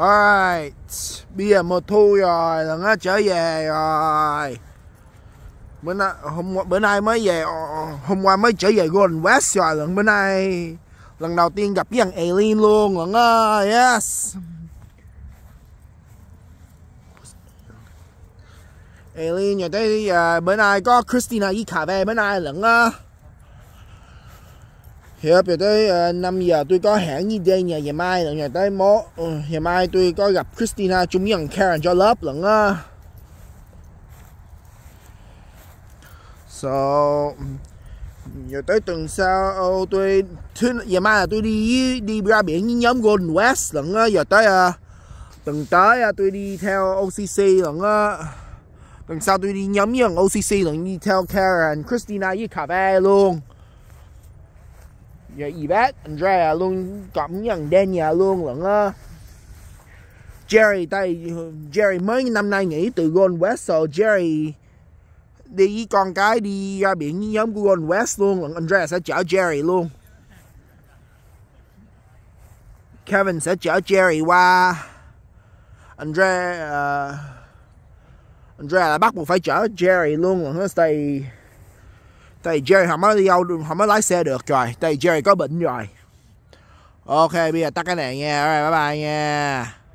Alright, bây giờ mùa thu rồi, lần nó trở về rồi. Bữa nay, hôm bữa nay mới về, ờ, ờ, hôm qua mới trở về Golden West rồi, lần bữa nay lần đầu tiên gặp cái thằng Alien luôn lần ơi, yes. Alien nhà tới uh, bữa nay có Christina với cà phê bữa nay lần á thì ở tới 5 ờ, giờ tôi có hẹn với đây nhà ngày mai lần nhà tới mốt ừ, ngày mai tôi có gặp Christina Chung nhận Karen cho lớp lận á so giờ tới tuần sau tôi thứ ngày mai là tôi đi đi ra biển với nhóm Golden West lận á giờ tới uh, tuần tới uh, tôi đi theo OCC lận á tuần sau tôi đi nhóm với OCC lận đi theo Karen Christina với cà phê luôn giờ dạ, gì bác anh luôn cộng với đen nhà luôn lẫn á Jerry tay Jerry mới năm nay nghỉ từ Gold West rồi so Jerry đi với con cái đi ra biển với nhóm của Gold West luôn lẫn Andrea sẽ chở Jerry luôn Kevin sẽ chở Jerry qua Andrea uh, à, Andrea là bắt buộc phải chở Jerry luôn lẫn tại Tại Jerry không có đi đâu, không có lái xe được rồi. Tại Jerry có bệnh rồi. Ok, bây giờ tắt cái này nha. Alright, bye bye nha.